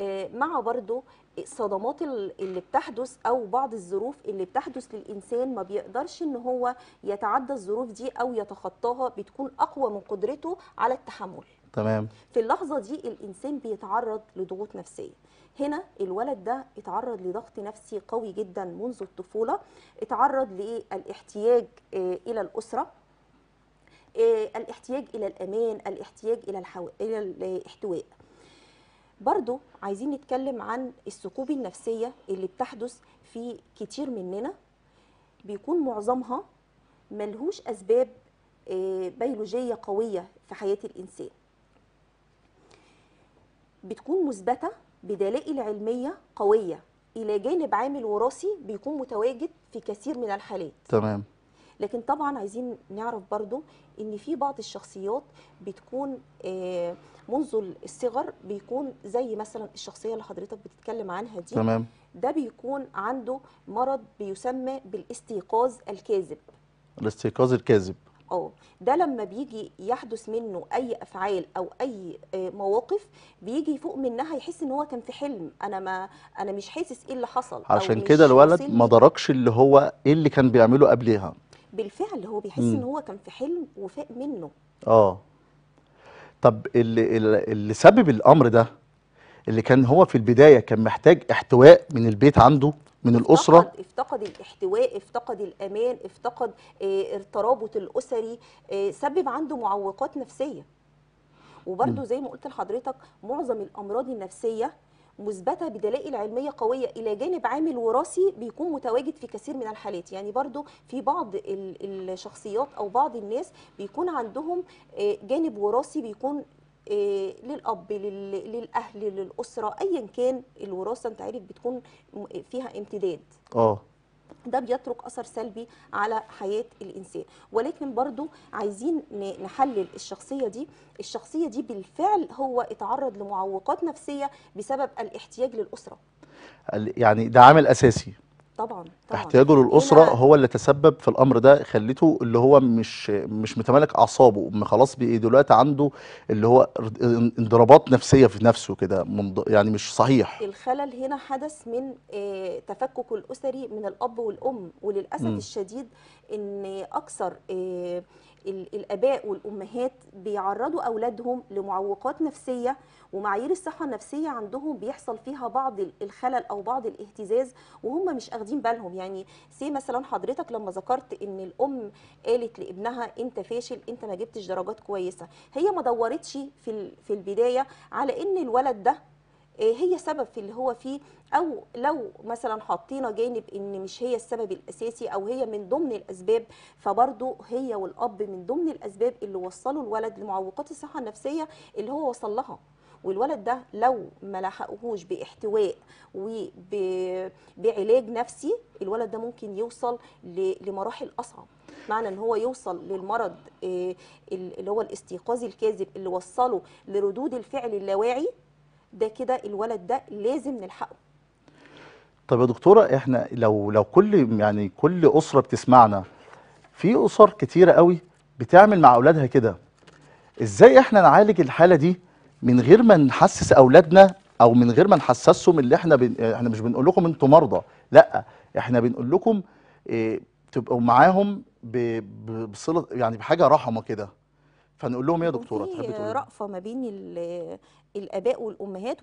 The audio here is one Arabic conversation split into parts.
آه، مع برضه الصدمات اللي بتحدث او بعض الظروف اللي بتحدث للانسان ما بيقدرش ان هو يتعدى الظروف دي او يتخطاها بتكون اقوى من قدرته على التحمل تمام في اللحظه دي الانسان بيتعرض لضغوط نفسيه هنا الولد ده اتعرض لضغط نفسي قوي جدا منذ الطفوله اتعرض للاحتياج آه، الى الاسره آه، الاحتياج الى الامان الاحتياج الى الحو... الى الاحتواء برضو عايزين نتكلم عن الثقوب النفسية اللي بتحدث في كتير مننا بيكون معظمها ملهوش أسباب آه، بيولوجية قوية في حياة الإنسان بتكون مثبتة بدلائل علمية قوية إلى جانب عامل وراثي بيكون متواجد في كثير من الحالات تمام لكن طبعا عايزين نعرف برضو ان في بعض الشخصيات بتكون آه، منذ الصغر بيكون زي مثلا الشخصيه اللي حضرتك بتتكلم عنها دي تمام ده بيكون عنده مرض بيسمى بالاستيقاظ الكاذب الاستيقاظ الكاذب اه ده لما بيجي يحدث منه اي افعال او اي آه، مواقف بيجي فوق منها يحس ان هو كان في حلم انا ما انا مش حاسس ايه اللي حصل عشان كده الولد ما دركش اللي هو ايه اللي كان بيعمله قبلها بالفعل هو بيحس ان هو كان في حلم وفاق منه اه طب اللي اللي سبب الامر ده اللي كان هو في البدايه كان محتاج احتواء من البيت عنده من الاسره افتقد, افتقد الاحتواء افتقد الامان افتقد اه الترابط الاسري اه سبب عنده معوقات نفسيه وبرده زي ما قلت لحضرتك معظم الامراض النفسيه مثبته بدلائل علميه قويه الى جانب عامل وراثي بيكون متواجد في كثير من الحالات يعني برضو في بعض الشخصيات او بعض الناس بيكون عندهم آه، جانب وراثي بيكون آه، للاب للاهل للاسره ايا كان الوراثه انت عارف بتكون آه، فيها امتداد اه ده بيترك اثر سلبي على حياه الانسان ولكن برضو عايزين نحلل الشخصيه دي الشخصيه دي بالفعل هو اتعرض لمعوقات نفسيه بسبب الاحتياج للاسره يعني ده عامل اساسي طبعا, طبعا. احتياجه للاسره هنا... هو اللي تسبب في الامر ده خليته اللي هو مش مش متمالك اعصابه خلاص دلوقتي عنده اللي هو انضرابات نفسيه في نفسه كده يعني مش صحيح الخلل هنا حدث من آه، تفكك الاسري من الاب والام وللاسف م. الشديد ان اكثر آه، الاباء والامهات بيعرضوا اولادهم لمعوقات نفسيه ومعايير الصحه النفسيه عندهم بيحصل فيها بعض الخلل او بعض الاهتزاز وهم مش اخدين بالهم يعني سي مثلا حضرتك لما ذكرت ان الام قالت لابنها انت فاشل انت ما جبتش درجات كويسه هي ما دورتش في في البدايه على ان الولد ده آه، هي سبب في اللي هو فيه او لو مثلا حطينا جانب ان مش هي السبب الاساسي او هي من ضمن الاسباب فبرضه هي والاب من ضمن الاسباب اللي وصلوا الولد لمعوقات الصحه النفسيه اللي هو وصل لها والولد ده لو ما لحقهوش باحتواء وبعلاج نفسي الولد ده ممكن يوصل لمراحل اصعب معنى ان هو يوصل للمرض آه، اللي هو الاستيقاظ الكاذب اللي وصله لردود الفعل اللاواعي ده كده الولد ده لازم نلحقه طب يا دكتوره احنا لو لو كل يعني كل اسره بتسمعنا في اسر كتيره قوي بتعمل مع اولادها كده ازاي احنا نعالج الحاله دي من غير ما نحسس اولادنا او من غير ما نحسسهم اللي احنا بن... احنا مش بنقول لكم انتم مرضى لا احنا بنقول لكم إيه تبقوا معاهم ب... بصله يعني بحاجه رحمه كده فنقول لهم إيه يا دكتوره تحب تقول رأفه ما بين الاباء والامهات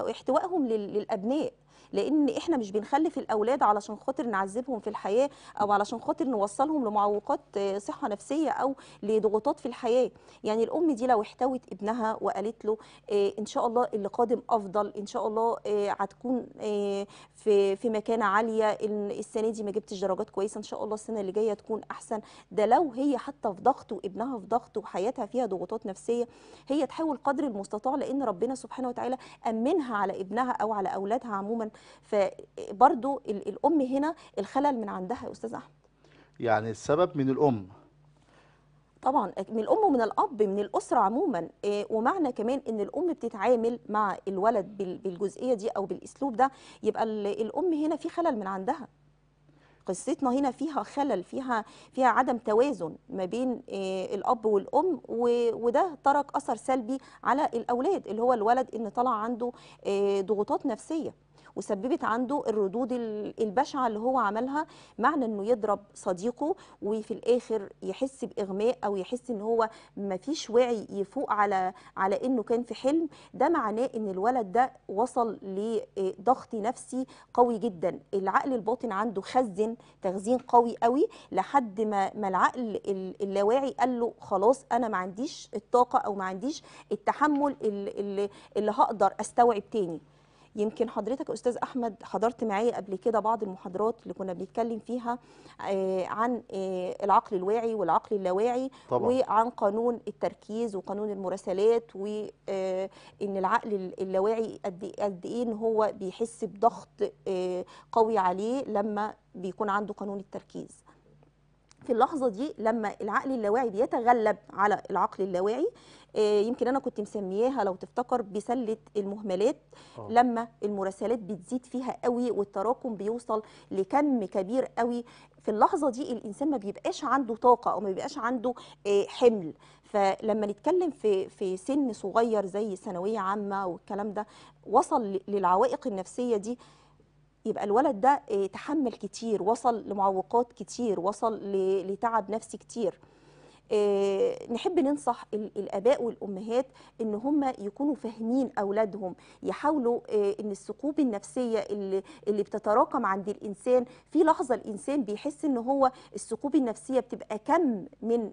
واحتوائهم للابناء لان احنا مش بنخلف الاولاد علشان خاطر نعذبهم في الحياه او علشان خاطر نوصلهم لمعوقات آه، صحه نفسيه او لضغوطات في الحياه يعني الام دي لو احتوت ابنها وقالت له آه، ان شاء الله اللي قادم افضل ان شاء الله آه، هتكون في في مكانه عاليه السنه دي ما جبتش درجات كويسه ان شاء الله السنه اللي جايه تكون احسن ده لو هي حتى في ضغط وابنها في ضغط وحياتها فيها ضغوطات نفسيه هي تحاول قدر المستطاع لان ربنا سبحانه وتعالى امنها على ابنها او على اولادها عموما فبرضو الام هنا الخلل من عندها يا استاذ احمد يعني السبب من الام طبعا من الام ومن الاب من الاسره عموما آه، ومعنى كمان ان الام بتتعامل مع الولد بالجزئيه دي او بالاسلوب ده يبقى الام هنا في خلل من عندها قصتنا هنا فيها خلل فيها فيها عدم توازن ما بين آه، الاب والام وده ترك اثر سلبي على الاولاد اللي هو الولد ان طلع عنده آه، ضغوطات نفسيه وسببت عنده الردود البشعه اللي هو عملها معنى انه يضرب صديقه وفي الاخر يحس باغماء او يحس ان هو ما فيش وعي يفوق على على انه كان في حلم ده معناه ان الولد ده وصل لضغط آه، نفسي قوي جدا العقل الباطن عنده خزن تخزين قوي قوي لحد ما ما العقل اللاواعي قال له خلاص انا ما عنديش الطاقه او ما عنديش التحمل اللي, اللي هقدر استوعب تاني يمكن حضرتك استاذ احمد حضرت معايا قبل كده بعض المحاضرات اللي كنا بنتكلم فيها آه، عن آه، العقل الواعي والعقل اللاواعي طبعا. وعن قانون التركيز وقانون المراسلات وان آه، العقل اللاواعي إيه، قد ايه ان هو بيحس بضغط قوي عليه لما بيكون عنده قانون التركيز في اللحظة دي لما العقل اللاواعي بيتغلب على العقل اللاواعي آه، يمكن انا كنت مسمياها لو تفتكر بسله المهملات آه. لما المراسلات بتزيد فيها قوي والتراكم بيوصل لكم كبير قوي في اللحظه دي الانسان ما بيبقاش عنده طاقه او ما بيبقاش عنده آه، حمل فلما نتكلم في في سن صغير زي ثانويه عامه والكلام ده وصل للعوائق النفسيه دي يبقى الولد ده تحمل كتير وصل لمعوقات كتير وصل لتعب نفسي كتير آه، نحب ننصح الاباء والامهات ان هم يكونوا فاهمين اولادهم يحاولوا آه، ان الثقوب النفسيه اللي, اللي بتتراكم عند الانسان في لحظه الانسان بيحس ان هو الثقوب النفسيه بتبقى كم من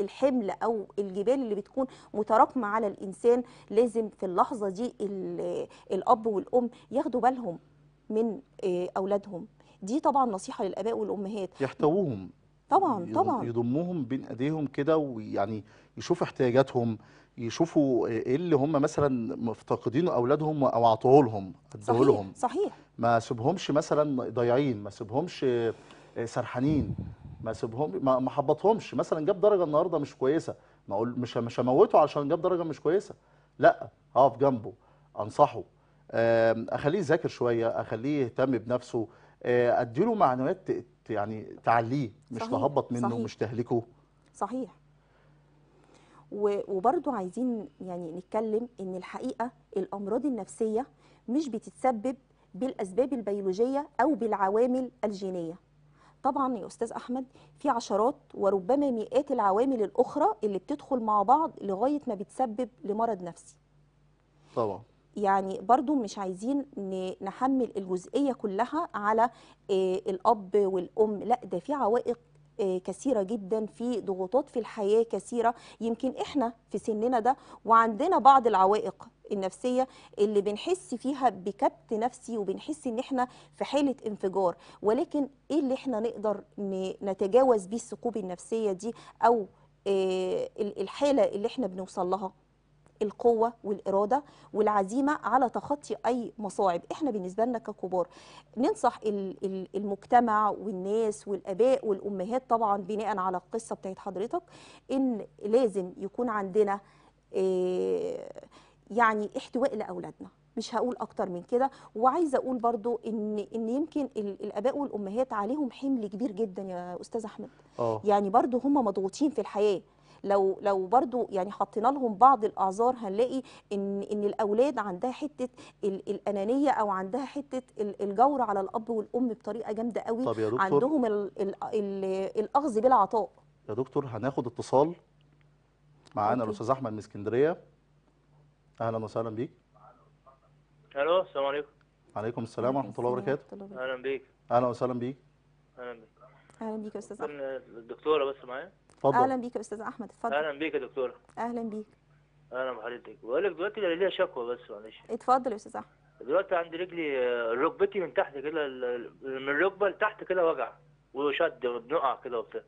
الحمل او الجبال اللي بتكون متراكمه على الانسان لازم في اللحظه دي الاب والام ياخدوا بالهم من آه، اولادهم دي طبعا نصيحه للاباء والامهات يحتووهم طبعا طبعا يضمهم بين ايديهم كده ويعني يشوف احتياجاتهم يشوفوا ايه اللي هم مثلا مفتقدينه اولادهم او اعطوه لهم صحيح لهم صحيح ما سيبهمش مثلا ضايعين ما سيبهمش آه، سرحانين ما سيبهم ما حبطهمش مثلا جاب درجه النهارده مش كويسه ما اقول مش مش هموته عشان جاب درجه مش كويسه لا اقف جنبه انصحه اخليه يذاكر شويه اخليه يهتم بنفسه آه، اديله معنويات يعني تعليه مش صحيح. تهبط منه صحيح. مش تهلكه صحيح وبرضو عايزين يعني نتكلم ان الحقيقه الامراض النفسيه مش بتتسبب بالاسباب البيولوجيه او بالعوامل الجينيه طبعا يا استاذ احمد في عشرات وربما مئات العوامل الاخرى اللي بتدخل مع بعض لغايه ما بتسبب لمرض نفسي طبعا يعني برضو مش عايزين نحمل الجزئية كلها على آه، الأب والأم لا ده في عوائق آه، كثيرة جدا في ضغوطات في الحياة كثيرة يمكن احنا في سننا ده وعندنا بعض العوائق النفسيه اللي بنحس فيها بكبت نفسي وبنحس ان احنا في حاله انفجار ولكن ايه اللي احنا نقدر نتجاوز بيه الثقوب النفسيه دي او آه، الحاله اللي احنا بنوصل لها القوة والإرادة والعزيمة على تخطي أي مصاعب إحنا بالنسبة لنا ككبار ننصح المجتمع والناس والآباء والأمهات طبعا بناء على القصة بتاعت حضرتك إن لازم يكون عندنا آه، يعني احتواء لأولادنا مش هقول اكتر من كده وعايزه اقول برضو ان ان يمكن الاباء والامهات عليهم حمل كبير جدا يا استاذ احمد أوه. يعني برضو هم مضغوطين في الحياه لو لو برضو يعني حطينا لهم بعض الاعذار هنلاقي ان ان الاولاد عندها حته الانانيه او عندها حته الجور على الاب والام بطريقه جامده قوي طب يا دكتور عندهم الاخذ بالعطاء يا دكتور هناخد اتصال معانا الاستاذ احمد من اسكندريه اهلا وسهلا بيك الو السلام عليكم وعليكم السلام ورحمه الله وبركاته اهلا بيك اهلا وسهلا بيك اهلا بيك اهلا بيك يا استاذ احمد الدكتوره بس معايا اتفضل اهلا بيك يا استاذ احمد اتفضل اهلا بيك يا دكتوره اهلا بيك اهلا بحضرتك بقول لك دلوقتي انا ليا شكوى بس معلش اتفضل يا استاذ احمد دلوقتي عندي رجلي آه، ركبتي من تحت كده من الركبه لتحت كده وجع وشد وبنقع كده وبتاع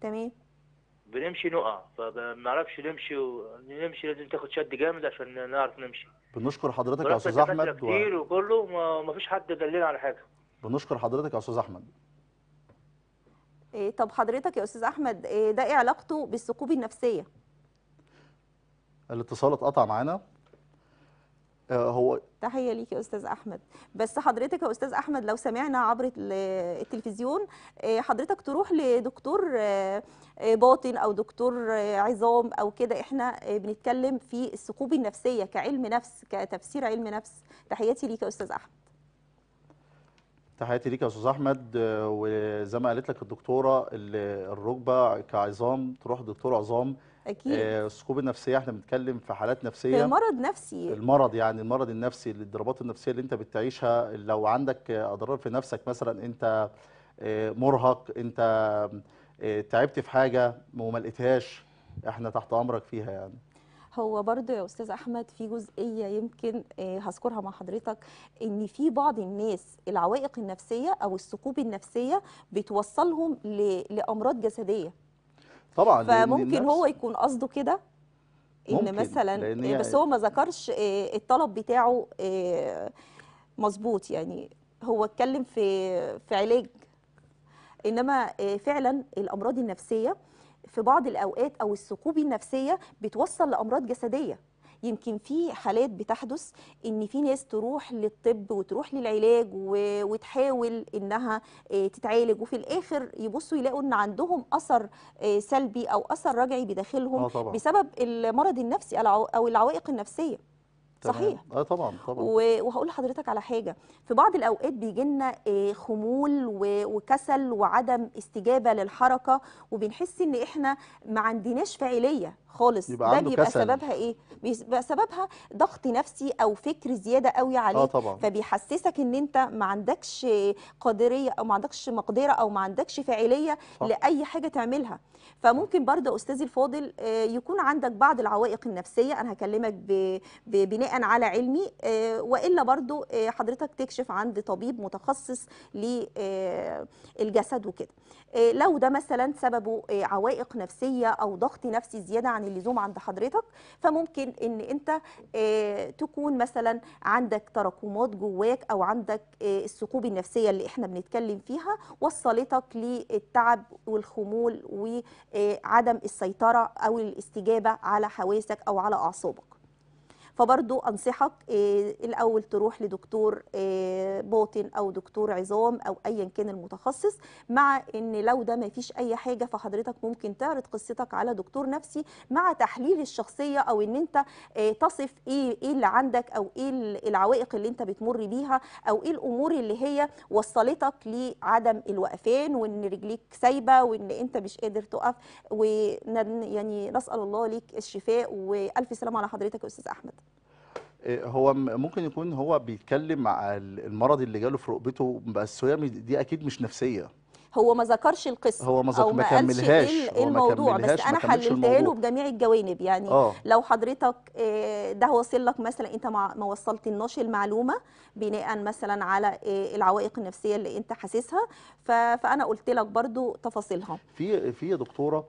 تمام بنمشي نقع فما اعرفش نمشي ونمشي لازم تاخد شد جامد عشان نعرف نمشي بنشكر حضرتك يا استاذ احمد كتير و... وكله ما فيش حد دلنا على حاجه بنشكر حضرتك يا استاذ احمد إيه، طب حضرتك يا استاذ احمد إيه، ده ايه علاقته بالثقوب النفسيه الاتصال اتقطع معانا آه، هو تحيه ليك يا استاذ احمد بس حضرتك يا استاذ احمد لو سمعنا عبر التلفزيون إيه، حضرتك تروح لدكتور آه، آه، باطن او دكتور عظام او كده احنا بنتكلم في الثقوب النفسيه كعلم نفس كتفسير علم نفس تحياتي ليك يا استاذ احمد تحياتي ليك يا استاذ احمد وزي ما قالت لك الدكتوره الركبه كعظام تروح دكتور عظام اكيد آه، الثقوب النفسيه احنا بنتكلم في حالات نفسيه المرض مرض نفسي المرض يعني المرض النفسي الاضطرابات النفسيه اللي انت بتعيشها لو عندك اضرار في نفسك مثلا انت آه، مرهق انت آه، تعبت في حاجه وما لقيتهاش احنا تحت امرك فيها يعني هو برضو يا استاذ احمد في جزئيه يمكن آه، هذكرها مع حضرتك ان في بعض الناس العوائق النفسيه او الثقوب النفسيه بتوصلهم لامراض جسديه طبعا فممكن هو يكون قصده كده ان مثلا آه، بس هو ما ذكرش آه، الطلب بتاعه مظبوط يعني هو اتكلم في في علاج انما فعلا الامراض النفسيه في بعض الأوقات أو الثقوب النفسية بتوصل لأمراض جسدية يمكن في حالات بتحدث ان في ناس تروح للطب وتروح للعلاج وتحاول انها آه، تتعالج وفي الاخر يبصوا يلاقوا ان عندهم اثر آه، سلبي او اثر رجعي بداخلهم آه، بسبب المرض النفسي او العوائق النفسيه صحيح اه طبعا طبعا وهقول لحضرتك على حاجه في بعض الاوقات بيجي لنا آه، خمول وكسل وعدم استجابه للحركه وبنحس ان احنا ما عندناش فاعليه خالص يبقى ده بيبقى كسل. سببها ايه بيبقى سببها ضغط نفسي او فكر زياده قوي عليك آه طبعًا. فبيحسسك ان انت ما عندكش قادريه او ما عندكش مقدره او ما عندكش فاعليه لاي حاجه تعملها فممكن برضه استاذي الفاضل آه، يكون عندك بعض العوائق النفسيه انا هكلمك بناء على علمي آه، والا برضه آه، حضرتك تكشف عند طبيب متخصص للجسد وكده لو ده مثلا سببه عوائق نفسيه او ضغط نفسي زياده عن عن يعني اللزوم عند حضرتك فممكن ان انت آه، تكون مثلا عندك تراكمات جواك او عندك آه، الثقوب النفسيه اللي احنا بنتكلم فيها وصلتك للتعب والخمول وعدم آه، السيطره او الاستجابه على حواسك او على اعصابك فبرضو أنصحك آه، الأول تروح لدكتور آه، باطن أو دكتور عظام أو أيا كان المتخصص مع أن لو ده ما فيش أي حاجة فحضرتك ممكن تعرض قصتك على دكتور نفسي مع تحليل الشخصية أو أن أنت آه، تصف إيه, إيه اللي عندك أو إيه العوائق اللي أنت بتمر بيها أو إيه الأمور اللي هي وصلتك لعدم الوقفان وأن رجليك سايبة وأن أنت مش قادر تقف ويعني نسأل الله ليك الشفاء وألف سلام على حضرتك يا أستاذ أحمد آه، هو ممكن يكون هو بيتكلم مع المرض اللي جاله في رقبته بس هي دي اكيد مش نفسيه هو ما ذكرش القصه هو ما, أو ما قالش ايه, إيه الموضوع بس انا حللتها له بجميع الجوانب يعني أوه. لو حضرتك آه، ده واصل لك مثلا انت ما وصلتناش المعلومه بناء مثلا على آه، العوائق النفسيه اللي انت حاسسها فانا قلت لك برضو تفاصيلها في في يا دكتوره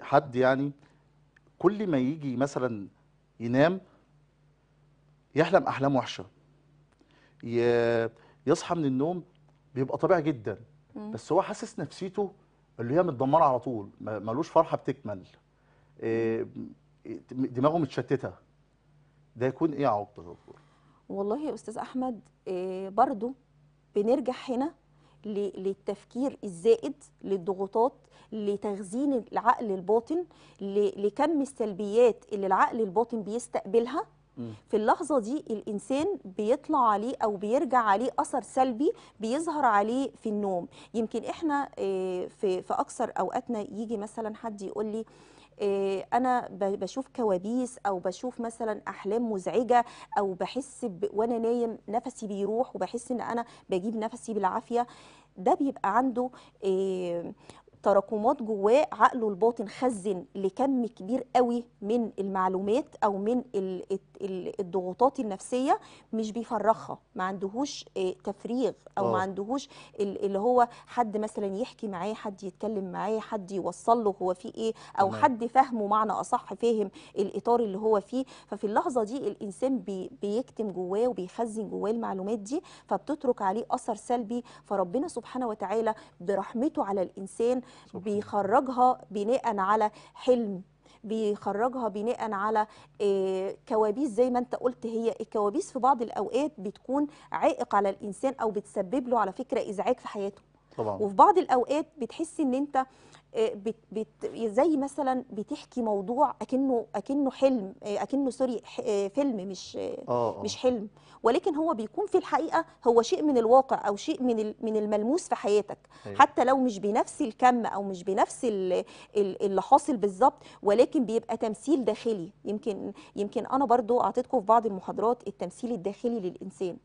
حد يعني كل ما يجي مثلا ينام يحلم احلام وحشه يصحى من النوم بيبقى طبيعي جدا بس هو حاسس نفسيته اللي هي متدمره على طول ملوش فرحه بتكمل آه، دماغه متشتته ده يكون ايه عقده والله يا استاذ احمد آه، برضو بنرجع هنا للتفكير الزائد للضغوطات لتخزين العقل الباطن لكم السلبيات اللي العقل الباطن بيستقبلها في اللحظة دي الإنسان بيطلع عليه أو بيرجع عليه أثر سلبي بيظهر عليه في النوم يمكن إحنا آه، في أكثر أوقاتنا يجي مثلا حد يقول لي آه، انا بشوف كوابيس او بشوف مثلا احلام مزعجه او بحس ب... وانا نايم نفسي بيروح وبحس ان انا بجيب نفسي بالعافيه ده بيبقى عنده آه، تراكمات جواه عقله الباطن خزن لكم كبير قوي من المعلومات او من الضغوطات النفسيه مش بيفرغها ما عندهوش آه، تفريغ او ما آه. عندهوش اللي هو حد مثلا يحكي معاه حد يتكلم معاه حد يوصل له هو فيه ايه او أوه. حد فاهمه معنى اصح فاهم الاطار اللي هو فيه ففي اللحظه دي الانسان بي بيكتم جواه وبيخزن جواه المعلومات دي فبتترك عليه اثر سلبي فربنا سبحانه وتعالى برحمته على الانسان سبحانه. بيخرجها بناء على حلم بيخرجها بناء على آه، كوابيس زي ما انت قلت هي الكوابيس في بعض الاوقات بتكون عائق على الانسان او بتسبب له على فكره ازعاج في حياته طبعا. وفي بعض الاوقات بتحس ان انت آه، بت بت زي مثلا بتحكي موضوع اكنه اكنه حلم آه، اكنه سوري آه، فيلم مش أوه. مش حلم ولكن هو بيكون في الحقيقه هو شيء من الواقع او شيء من من الملموس في حياتك أيوه. حتى لو مش بنفس الكم او مش بنفس اللي حاصل بالظبط ولكن بيبقى تمثيل داخلي يمكن يمكن انا برضو اعطيتكم في بعض المحاضرات التمثيل الداخلي للانسان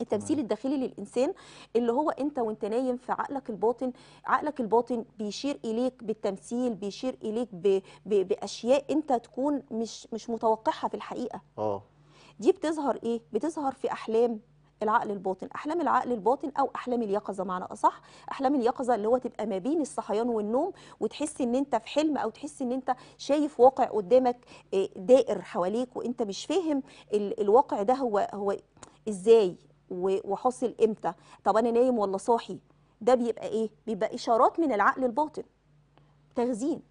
التمثيل الداخلي للانسان اللي هو انت وانت نايم في عقلك الباطن عقلك الباطن بيشير اليك بالتمثيل بيشير اليك ب... ب... باشياء انت تكون مش مش متوقعها في الحقيقه اه دي بتظهر ايه بتظهر في احلام العقل الباطن احلام العقل الباطن او احلام اليقظه معنى اصح احلام اليقظه اللي هو تبقى ما بين الصحيان والنوم وتحس ان انت في حلم او تحس ان انت شايف واقع قدامك آه، دائر حواليك وانت مش فاهم الواقع ده هو هو ازاي وحصل امتى طب انا نايم ولا صاحي ده بيبقى ايه بيبقى اشارات من العقل الباطن تخزين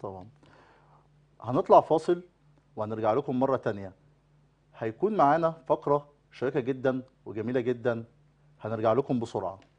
طبعا هنطلع فاصل وهنرجع لكم مره تانية هيكون معانا فقره شيقه جدا وجميله جدا هنرجع لكم بسرعه